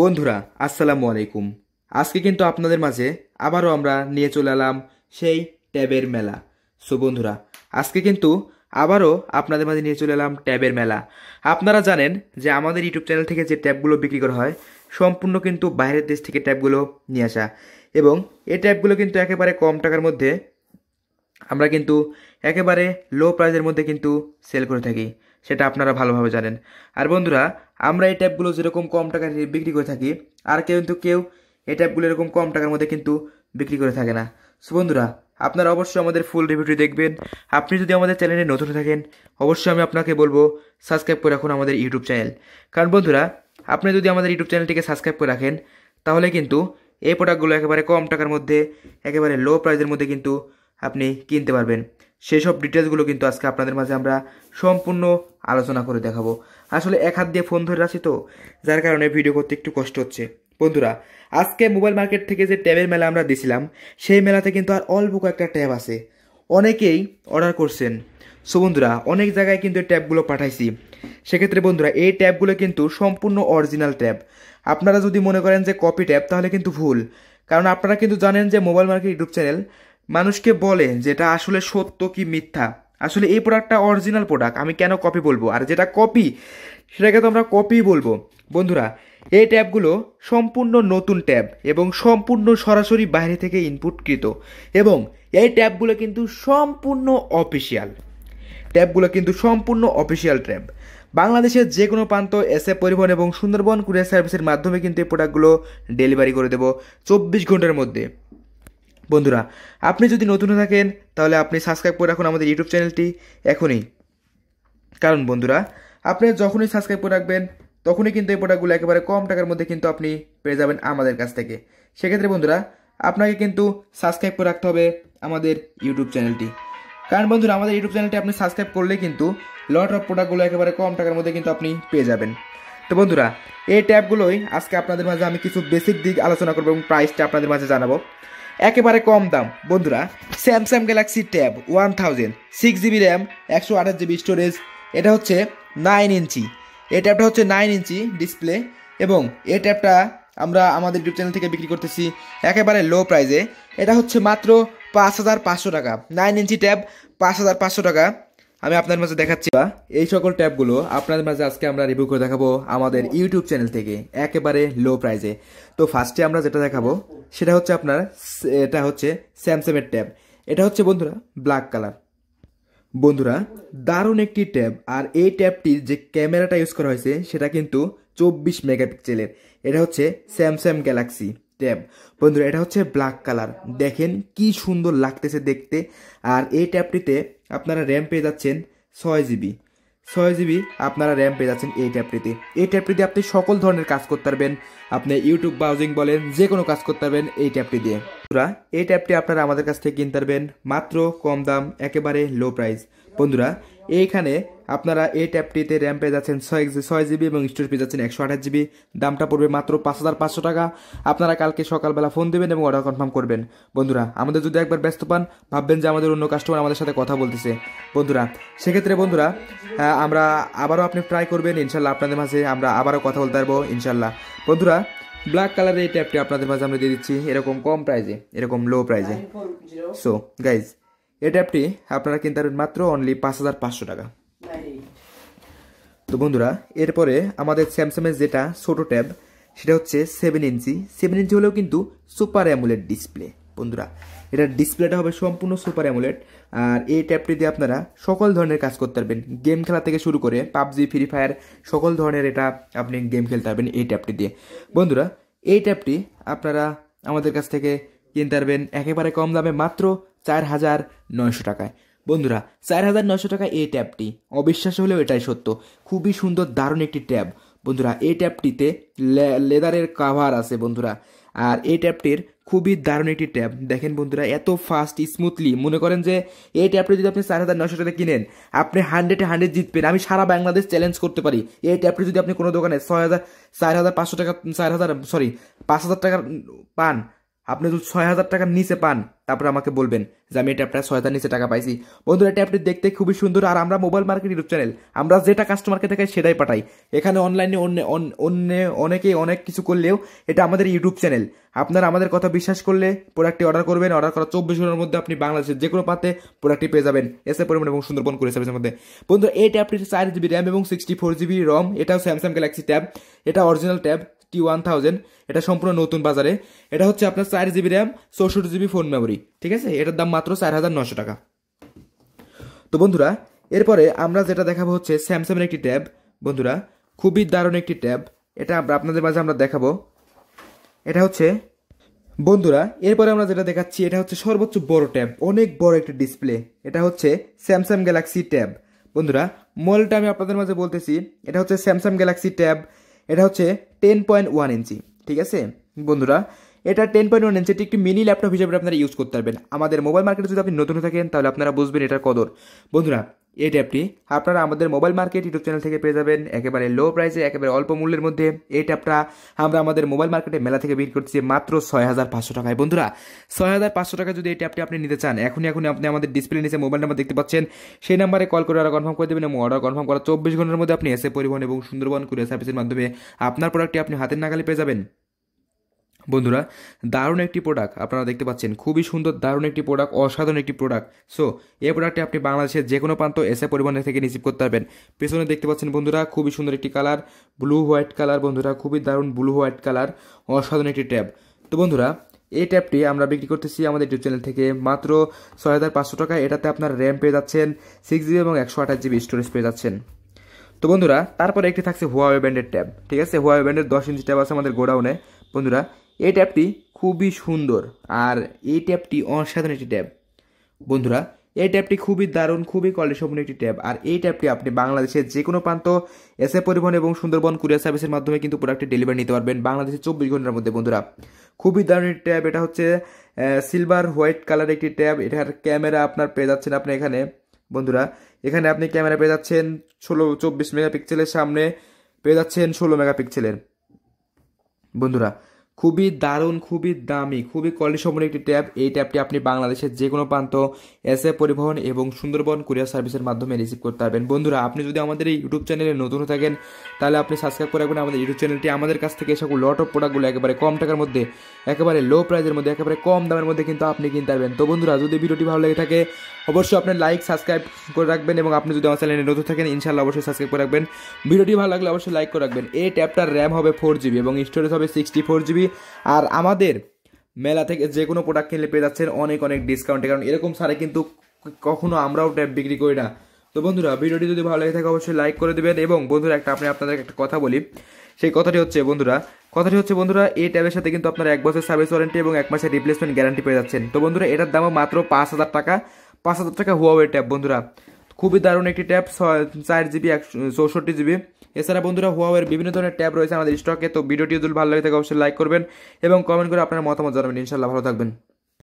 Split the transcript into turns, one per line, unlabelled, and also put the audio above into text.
বন্ধুরা আসসালামু আলাইকুম আজকে কিন্তু আপনাদের মাঝে আবারও আমরা নিয়ে চলে এলাম সেই ট্যাবের মেলা সো বন্ধুরা আজকে কিন্তু আবারও আপনাদের মাঝে নিয়ে চলে এলাম ট্যাবের মেলা আপনারা জানেন যে আমাদের ইউটিউব চ্যানেল থেকে যে ট্যাবগুলো বিক্রি করা হয় সম্পূর্ণ কিন্তু বাইরের দেশ থেকে ট্যাবগুলো নিয়ে আসা এবং এই ট্যাবগুলো কিন্তু একেবারে কম টাকার মধ্যে আমরা কিন্তু একেবারে লো প্রাইজের মধ্যে কিন্তু সেল করে থাকি সেটা আপনারা ভালোভাবে জানেন আর বন্ধুরা আমরা এই ট্যাবগুলো যেরকম কম টাকায় বিক্রি করে থাকি আর কেউ কিন্তু কেউ এই ট্যাবগুলো এরকম কম টাকার মধ্যে কিন্তু বিক্রি করে থাকে না সো বন্ধুরা আপনারা অবশ্যই আমাদের ফুল রিভিউটি দেখবেন আপনি যদি আমাদের চ্যানেলে নতুন থাকেন অবশ্যই আমি আপনাকে বলবো সাবস্ক্রাইব করে রাখুন আমাদের ইউটিউব চ্যানেল কারণ বন্ধুরা আপনি যদি আমাদের ইউটিউব চ্যানেলটিকে সাবস্ক্রাইব করে রাখেন তাহলে কিন্তু এই প্রোডাক্টগুলো একেবারে কম টাকার মধ্যে একেবারে লো প্রাইসের মধ্যে কিন্তু আপনি কিনতে পারবেন সেই সব ডিটেলসগুলো কিন্তু আজকে আপনাদের মাঝে আমরা সম্পূর্ণ আলোচনা করে দেখাবো আসলে এক হাত দিয়ে ফোন ধরে রাখছি তো যার কারণে ভিডিও করতে একটু কষ্ট হচ্ছে বন্ধুরা আজকে মোবাইল মার্কেট থেকে যে ট্যাবের মেলা আমরা দিছিলাম সেই মেলাতে কিন্তু আর অল্প কয়েকটা ট্যাব আছে অনেকেই অর্ডার করছেন সো বন্ধুরা অনেক জায়গায় কিন্তু এই ট্যাবগুলো পাঠাইছি সেক্ষেত্রে বন্ধুরা এই ট্যাবগুলো কিন্তু সম্পূর্ণ অরিজিনাল ট্যাব আপনারা যদি মনে করেন যে কপি ট্যাব তাহলে কিন্তু ভুল কারণ আপনারা কিন্তু জানেন যে মোবাইল মার্কেট ইউটিউব চ্যানেল মানুষকে বলে যেটা আসলে সত্য কি মিথ্যা আসলে এই প্রোডাক্টটা অরিজিনাল প্রোডাক্ট আমি কেন কপি বলবো আর যেটা কপি সেটাকে তো আমরা কপি বলবো বন্ধুরা এই ট্যাবগুলো সম্পূর্ণ নতুন ট্যাব এবং সম্পূর্ণ সরাসরি বাইরে থেকে ইনপুটকৃত এবং এই ট্যাবগুলো কিন্তু সম্পূর্ণ অফিসিয়াল ট্যাবগুলো কিন্তু সম্পূর্ণ অফিসিয়াল ট্যাব বাংলাদেশের যে কোনো প্রান্ত এসএ পরিবহন এবং সুন্দরবন কুরিয়ার সার্ভিসের মাধ্যমে কিন্তু এই প্রোডাক্টগুলো ডেলিভারি করে দেবো চব্বিশ ঘন্টার মধ্যে বন্ধুরা আপনি যদি নতুন থাকেন তাহলে আপনি সাবস্ক্রাইব করে রাখুন আমাদের ইউটিউব চ্যানেলটি এখনই কারণ বন্ধুরা আপনি যখনই সাবস্ক্রাইব করে রাখবেন তখনই কিন্তু এই প্রোডাক্টগুলো একেবারে কম টাকার মধ্যে কিন্তু আপনি পেয়ে যাবেন আমাদের কাছ থেকে সেক্ষেত্রে বন্ধুরা আপনাকে কিন্তু সাবস্ক্রাইব করে রাখতে হবে আমাদের ইউটিউব চ্যানেলটি কারণ বন্ধুরা আমাদের ইউটিউব চ্যানেলটি আপনি সাবস্ক্রাইব করলে কিন্তু লট অফ প্রোডাক্টগুলো একেবারে কম টাকার মধ্যে কিন্তু আপনি পেয়ে যাবেন তো বন্ধুরা এই ট্যাবগুলোই আজকে আপনাদের মাঝে আমি কিছু বেসিক দিক আলোচনা করবো এবং প্রাইসটা আপনাদের মাঝে জানাবো একেবারে কম দাম বন্ধুরা Samsung Galaxy tab one thousand six GB RAM একশো আঠাশ জিবি স্টোরেজ এটা হচ্ছে নাইন ইঞ্চি এই ট্যাবটা হচ্ছে নাইন ইঞ্চি ডিসপ্লে এবং এই ট্যাবটা আমরা আমাদের ইউটিউব চ্যানেল থেকে বিক্রি করতেছি একেবারে লো প্রাইজে এটা হচ্ছে মাত্র পাঁচ হাজার পাঁচশো টাকা নাইন ইঞ্চি ট্যাব পাঁচ হাজার পাঁচশো টাকা আমি আপনার মাঝে দেখাচ্ছি বা এই সকল ট্যাবগুলো আপনাদের মাঝে আজকে আমরা রিভিউ করে দেখাবো আমাদের ইউটিউব চ্যানেল থেকে একেবারে লো প্রাইজে তো ফার্স্টে আমরা যেটা দেখাবো সেটা হচ্ছে আপনার এটা হচ্ছে স্যামসাংয়ের ট্যাব এটা হচ্ছে বন্ধুরা ব্ল্যাক কালার বন্ধুরা দারুণ একটি ট্যাব আর এই ট্যাবটির যে ক্যামেরাটা ইউজ করা হয়েছে সেটা কিন্তু চব্বিশ মেগাপিক্সেলের এটা হচ্ছে স্যামসাং গ্যালাক্সি ট্যাব বন্ধুরা এটা হচ্ছে ব্ল্যাক কালার দেখেন কি সুন্দর লাগতেছে দেখতে আর এই ট্যাবটিতে আপনারা র্যাম পেয়ে যাচ্ছেন ছয় জিবি ছয় জিবি আপনারা র্যাম পেয়ে যাচ্ছেন এই ট্যাবটিতে এই ট্যাবটিতে আপনি সকল ধরনের কাজ করতে পারবেন আপনি ইউটিউব ব্রাউজিং বলেন যে কোনো কাজ করতে পারবেন এই ট্যাবটি দিয়ে বন্ধুরা এই ট্যাবটি আপনারা আমাদের কাছ থেকে কিনতে পারবেন মাত্র কম দাম একেবারে লো প্রাইস বন্ধুরা এইখানে আপনারা এই ট্যাবটিতে র্যাম পেয়ে যাচ্ছেন ছয় ছয় জিবি এবং স্টোরেজ পেয়ে যাচ্ছেন একশো আঠাশ জিবি দামটা পড়বে মাত্র পাঁচ হাজার পাঁচশো টাকা আপনারা কালকে সকালবেলা ফোন দেবেন এবং অর্ডার কনফার্ম করবেন বন্ধুরা আমাদের যদি একবার ব্যস্ত পান ভাববেন যে আমাদের অন্য কাস্টমার আমাদের সাথে কথা বলতেছে বন্ধুরা সেক্ষেত্রে বন্ধুরা আমরা আবারও আপনি ট্রাই করবেন ইনশাল্লাহ আপনাদের মাঝে আমরা আবারও কথা বলতে পারবো ইনশাল্লাহ বন্ধুরা ব্ল্যাক কালারের এই ট্যাপটি আপনাদের মাঝে আমরা দিয়ে দিচ্ছি এরকম কম প্রাইজে এরকম লো প্রাইজে সো গাইজ এই ট্যাপটি আপনারা কিনতে পারবেন মাত্র অনলি পাঁচ হাজার পাঁচশো টাকা তো বন্ধুরা এরপরে আমাদের স্যামসাংয়ের যেটা ছোটো ট্যাব সেটা হচ্ছে সেভেন ইঞ্চি সেভেন ইঞ্চি হলেও কিন্তু সুপার অ্যামুলেট ডিসপ্লে বন্ধুরা এটার ডিসপ্লেটা হবে সম্পূর্ণ সুপার অ্যামুলেট আর এই ট্যাপটি দিয়ে আপনারা সকল ধরনের কাজ করতে পারবেন গেম খেলা থেকে শুরু করে পাবজি ফ্রি ফায়ার সকল ধরনের এটা আপনি গেম খেলতে পারবেন এই ট্যাপটি দিয়ে বন্ধুরা এই ট্যাপটি আপনারা আমাদের কাছ থেকে কিনতে পারবেন একেবারে কম দামে মাত্র চার হাজার নয়শো টাকায় বন্ধুরা চার হাজার নয়শো টাকা এই ট্যাবটি অবিশ্বাস হলেও এটাই সত্য খুবই সুন্দর দারুণ একটি ট্যাব বন্ধুরা এই ট্যাবটিতে লেদারের কাভার আছে বন্ধুরা আর এই ট্যাবটির খুবই দারুণ একটি ট্যাব দেখেন বন্ধুরা এত ফাস্ট স্মুথলি মনে করেন যে এই ট্যাবটা যদি আপনি চার হাজার নশো টাকা কিনেন আপনি হান্ড্রেডে হান্ড্রেড জিতবেন আমি সারা বাংলাদেশ চ্যালেঞ্জ করতে পারি এই ট্যাবটা যদি আপনি কোনো দোকানে ছয় হাজার চার হাজার পাঁচশো টাকা চার হাজার সরি পাঁচ হাজার টাকার পান আপনি যদি ছয় হাজার টাকার নিচে পান তারপরে আমাকে বলবেন যে আমি এই ট্যাপটা ছয় হাজার নিচে টাকা পাইছি বন্ধুরা ট্যাপটি দেখতে খুবই সুন্দর আর আমরা মোবাইল মার্কেট ইউটিউব চ্যানেল আমরা যেটা কাস্টমারকে দেখাই সেটাই পাঠাই এখানে অনলাইনে অন্য অন্য অনেকেই অনেক কিছু করলেও এটা আমাদের ইউটিউব চ্যানেল আপনারা আমাদের কথা বিশ্বাস করলে প্রোডাক্টটি অর্ডার করবেন অর্ডার করা চব্বিশ ঘন্টার মধ্যে আপনি বাংলাদেশের যে কোনো পাতে প্রোডাক্টটি পেয়ে যাবেন এসে পরিমাণ এবং সুন্দরবন করে সার্ভিসের মধ্যে বন্ধু এই ট্যাপটি চার জিবি র্যাম এবং সিক্সটি ফোর জিবি রম এটাও স্যামসাং গ্যালাক্সি ট্যাব এটা অরিজিনাল ট্যাব টি ওয়ান থাউজেন্ড এটা সম্পূর্ণ নতুন বাজারে এটা হচ্ছে আপনার চার জিবি র্যাম চৌষট্টি জিবি ফোন মেমোরি ঠিক আছে এটার দাম মাত্র চার হাজার নশো টাকা তো বন্ধুরা এরপরে আমরা যেটা দেখাবো হচ্ছে স্যামসাংয়ের একটি ট্যাব বন্ধুরা খুবই দারুণ একটি ট্যাব এটা আপনাদের মাঝে আমরা দেখাবো এটা হচ্ছে বন্ধুরা এরপরে আমরা যেটা দেখাচ্ছি এটা হচ্ছে সর্বোচ্চ বড় ট্যাব অনেক বড় একটি ডিসপ্লে এটা হচ্ছে স্যামসাং গ্যালাক্সি ট্যাব বন্ধুরা মলটা আমি আপনাদের মাঝে বলতেছি এটা হচ্ছে স্যামসাং গ্যালাক্সি ট্যাব এটা হচ্ছে টেন পয়েন্ট ওয়ান ইঞ্চি ঠিক আছে বন্ধুরা এটা টেন পয়েন্ট ওয়ান ইঞ্চি এটি একটি মিনি ল্যাপটপ হিসেবে আপনারা ইউজ করতে পারবেন আমাদের মোবাইল মার্কেটে যদি আপনি নতুন থাকেন তাহলে আপনারা বুঝবেন এটার কদর বন্ধুরা এই ট্যাবটি আপনারা আমাদের মোবাইল মার্কেট ইউটিউব চ্যানেল থেকে পেয়ে যাবেন একেবারে লো প্রাইসে একেবারে অল্প মূল্যের মধ্যে এই ট্যাবটা আমরা আমাদের মোবাইল মার্কেটে মেলা থেকে বিক্রি করছি মাত্র ছয় হাজার পাঁচশো টাকায় বন্ধুরা ছয় হাজার পাঁচশো টাকা যদি এই ট্যাবটি আপনি নিতে চান এখনই এখন আপনি আমাদের ডিসপ্লে নিচে মোবাইল নাম্বার দেখতে পাচ্ছেন সেই নাম্বারে কল করে অর্ডার কনফার্ম করে দেবেন এবং অর্ডার কনফার্ম করা চব্বিশ ঘন্টার মধ্যে আপনি এসে পরিবহন এবং সুন্দরবন কুরিয়ার সার্ভিসের মাধ্যমে আপনার প্রোডাক্টটি আপনি হাতের নাগালে পেয়ে যাবেন বন্ধুরা দারুণ একটি প্রোডাক্ট আপনারা দেখতে পাচ্ছেন খুবই সুন্দর দারুণ একটি প্রোডাক্ট অসাধারণ একটি প্রোডাক্ট সো এই প্রোডাক্টটি আপনি বাংলাদেশের যে কোনো প্রান্ত এসে পরিবহনের থেকে রিসিভ করতে পারবেন পেছনে দেখতে পাচ্ছেন বন্ধুরা খুবই সুন্দর একটি কালার ব্লু হোয়াইট কালার বন্ধুরা খুবই দারুণ ব্লু হোয়াইট কালার অসাধারণ একটি ট্যাব তো বন্ধুরা এই ট্যাবটি আমরা বিক্রি করতেছি আমাদের ইউটিউব চ্যানেল থেকে মাত্র ছয় হাজার পাঁচশো টাকা এটাতে আপনার র্যাম পেয়ে যাচ্ছেন সিক্স জিবি এবং একশো আঠাশ জিবি স্টোরেজ পেয়ে যাচ্ছেন তো বন্ধুরা তারপরে একটি থাকছে হুয়াওয়ে ব্যান্ডের ট্যাব ঠিক আছে হুয়াওয়ে ব্র্যান্ডের দশ ইঞ্চি ট্যাব আছে আমাদের গোডাউনে বন্ধুরা এই ট্যাবটি খুবই সুন্দর আর এই ট্যাবটি অসাধারণ একটি ট্যাব বন্ধুরা এই ট্যাবটি খুবই দারুণ খুবই কোয়ালিটিসম্পন্ন একটি ট্যাব আর এই ট্যাবটি আপনি বাংলাদেশের যে কোনো প্রান্ত এ পরিবহন এবং সুন্দরবন কুরিয়ার সার্ভিসের মাধ্যমে কিন্তু প্রোডাক্টটি ডেলিভারি নিতে পারবেন বাংলাদেশের চব্বিশ ঘন্টার মধ্যে বন্ধুরা খুবই দারুণ একটি ট্যাব এটা হচ্ছে সিলভার হোয়াইট কালার একটি ট্যাব এটার ক্যামেরা আপনার পেয়ে যাচ্ছেন আপনি এখানে বন্ধুরা এখানে আপনি ক্যামেরা পেয়ে যাচ্ছেন ষোলো চব্বিশ মেগাপিক্সেলের সামনে পেয়ে যাচ্ছেন ষোলো মেগাপিক্সেলের বন্ধুরা খুবই দারুণ খুবই দামি খুবই কোয়ালিটি সম্পন্ন একটি ট্যাব এই ট্যাবটি আপনি বাংলাদেশের যে কোনো প্রান্ত এসএ পরিবহন এবং সুন্দরবন কুরিয়ার সার্ভিসের মাধ্যমে রিসিভ করতে পারবেন বন্ধুরা আপনি যদি আমাদের এই ইউটিউব চ্যানেলে নতুন হয়ে থাকেন তাহলে আপনি সাবস্ক্রাইব করে রাখবেন আমাদের ইউটিউব চ্যানেলটি আমাদের কাছ থেকে এসব লট অফ প্রোডাক্টগুলো একেবারে কম টাকার মধ্যে একেবারে লো প্রাইসের মধ্যে একেবারে কম দামের মধ্যে কিন্তু আপনি কিনতে পারবেন তো বন্ধুরা যদি ভিডিওটি ভালো লেগে থাকে অবশ্যই আপনার লাইক সাবস্ক্রাইব করে রাখবেন এবং আপনি যদি আমার চ্যানেলে নতুন থাকেন ইনশাল্লাহ অবশ্যই সাবস্ক্রাইব করে রাখবেন ভিডিওটি ভালো লাগলে অবশ্যই লাইক করে রাখবেন এই ট্যাবটার র্যাম হবে ফোর জিবি এবং স্টোরেজ হবে সিক্সটি ফোর জিবি আর আমাদের মেলা থেকে যে কোনো প্রোডাক্ট কিনলে পেয়ে যাচ্ছেন অনেক অনেক ডিসকাউন্টে কারণ এরকম সারে কিন্তু কখনো আমরাও ট্যাপ বিক্রি করি না তো বন্ধুরা ভিডিওটি যদি ভালো লাগে থাকে অবশ্যই লাইক করে দেবেন এবং বন্ধুরা একটা আপনি আপনাদের একটা কথা বলি সেই কথাটি হচ্ছে বন্ধুরা কথাটি হচ্ছে বন্ধুরা এই ট্যাবের সাথে কিন্তু আপনারা এক বছর সার্ভিস ওয়ারেন্টি এবং এক মাসের রিপ্লেসমেন্ট গ্যারান্টি পেয়ে যাচ্ছেন তো বন্ধুরা এটার দামও মাত্র পাঁচ হাজার টাকা পাঁচ হাজার টাকা হুয়াওয়ে ট্যাব বন্ধুরা খুবই দারুণ একটি ট্যাব চার জিবি একশো চৌষট্টি জিবি এছাড়া বন্ধুরা হুয়াওয়ের বিভিন্ন ধরনের ট্যাব রয়েছে আমাদের স্টকে তো ভিডিওটি যদি ভালো লাগে থাকে অবশ্যই লাইক করবেন এবং কমেন্ট করে আপনার মতামত জানাবেন ইনশাল্লাহ ভালো থাকবেন